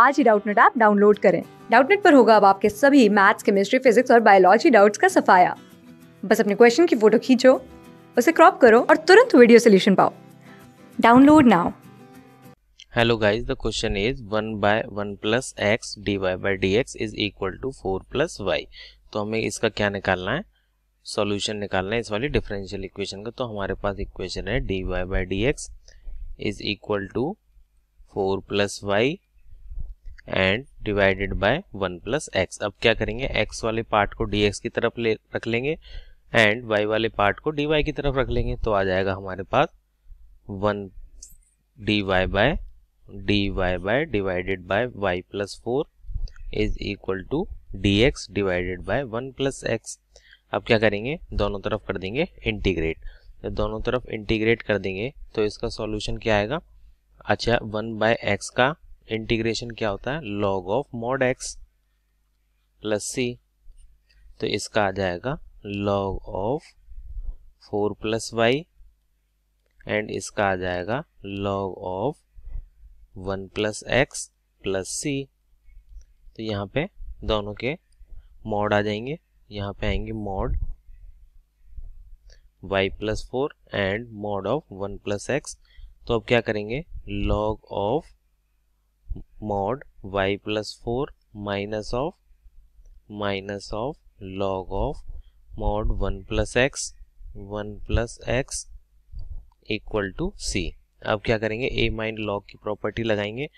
आज ही Doubtnut app download करें डाउटनेट पर होगा अब आपके सभी मैथ्स केमिस्ट्री फिजिक्स और बायोलॉजी डाउट्स का सफाया बस अपने क्वेश्चन की फोटो खींचो उसे क्रॉप करो और तुरंत वीडियो सोल्यूशन पाओ download now hello guys the question is 1 by 1 d y by d x is equal to 4 plus y तो हमें इसका क्या निकालना है सॉल्यूशन निकालना है इस वाली डिफरेंशियल इक्वेशन का तो हमारे पास इक्वेशन है d y by d x is equal to four plus y and divided by one plus x अब क्या करेंगे एक्स वाले पार्ट को डी एक्स की तरफ ले रख लेंगे एंड वाई वाले पार्ट को डी वाई की तरफ रख लेंगे तो आ जाएगा हमारे पास one d y by d y by divided by y plus four is equal to d x divided by one plus x अब क्या करेंगे दोनों तरफ कर देंगे इंटीग्रेट जब दोनों तरफ इंटीग्रेट कर देंगे तो इसका सॉल्यूशन क्या आएगा अच्छा वन बाय एक्स का इंटीग्रेशन क्या होता है log of mod x plus c तो इसका आ जाएगा log of four plus y and इसका आ जाएगा log of one plus x plus c तो यहाँ पे दोनों के मॉड आ जाएंगे यहाँ पे आएंगे mod y plus four and mod of one plus x तो अब क्या करेंगे log of mod y plus 4 minus of minus of log of mod 1 plus x 1 plus x equal to c अब क्या करेंगे ए माइंड लॉग की प्रॉपर्टी लगाएंगे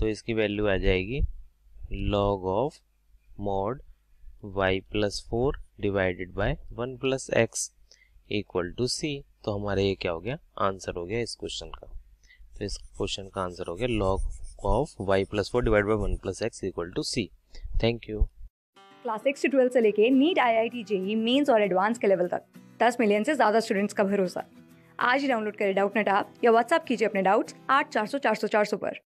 तो इसकी वैल्यू आ जाएगी log of mod y plus four divided by one plus x equal to c तो हमारे ये क्या हो गया आंसर हो गया इस क्वेश्चन का तो इस क्वेश्चन का आंसर हो गया log of y plus four divide by one plus x equal to c thank you class six से ट्वेल्थ से लेके NEET I I T JEE Mains और एडवांस के लेवल तक दस मिलियन से ज़्यादा स्टूडेंट्स का भरोसा आज ही डाउनलोड करें डाउट नेट आप या व्हाट्सअप कीजिए अपने डाउट्स आठ चार सौ चार सौ चार सौ पर